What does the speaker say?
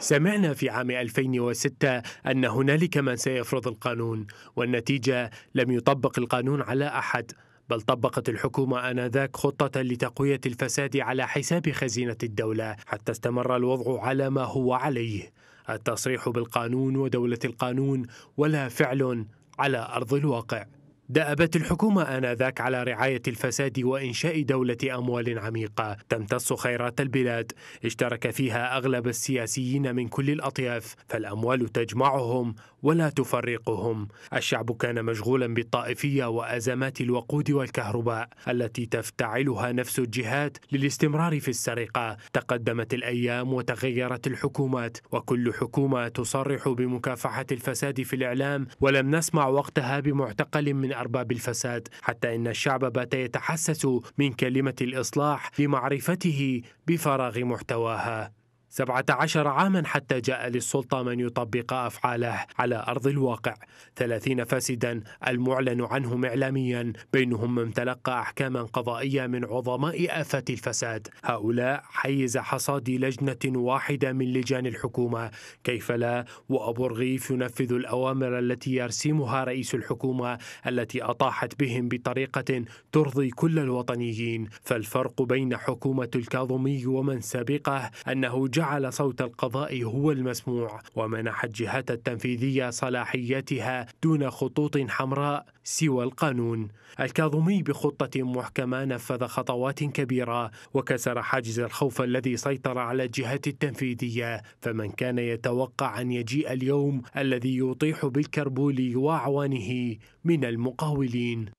سمعنا في عام 2006 أن هنالك من سيفرض القانون والنتيجة لم يطبق القانون على أحد بل طبقت الحكومة آنذاك خطة لتقوية الفساد على حساب خزينة الدولة حتى استمر الوضع على ما هو عليه التصريح بالقانون ودولة القانون ولا فعل على أرض الواقع دأبت الحكومة آنذاك على رعاية الفساد وإنشاء دولة أموال عميقة تمتص خيرات البلاد اشترك فيها أغلب السياسيين من كل الأطياف فالأموال تجمعهم ولا تفرقهم الشعب كان مشغولا بالطائفية وأزمات الوقود والكهرباء التي تفتعلها نفس الجهات للاستمرار في السرقة تقدمت الأيام وتغيرت الحكومات وكل حكومة تصرح بمكافحة الفساد في الإعلام ولم نسمع وقتها بمعتقل من أرباب الفساد حتى إن الشعب بات يتحسس من كلمة الإصلاح لمعرفته بفراغ محتواها 17 عاما حتى جاء للسلطة من يطبق أفعاله على أرض الواقع 30 فاسدا المعلن عنهم إعلاميا بينهم من تلقى أحكاما قضائية من عظماء آفة الفساد هؤلاء حيز حصاد لجنة واحدة من لجان الحكومة كيف لا وأبو رغيف ينفذ الأوامر التي يرسمها رئيس الحكومة التي أطاحت بهم بطريقة ترضي كل الوطنيين فالفرق بين حكومة الكاظمي ومن سبقه أنه جاء جعل صوت القضاء هو المسموع ومنح الجهات التنفيذية صلاحيتها دون خطوط حمراء سوى القانون الكاظمي بخطة محكمة نفذ خطوات كبيرة وكسر حاجز الخوف الذي سيطر على الجهات التنفيذية فمن كان يتوقع أن يجيء اليوم الذي يطيح بالكربول وأعوانه من المقاولين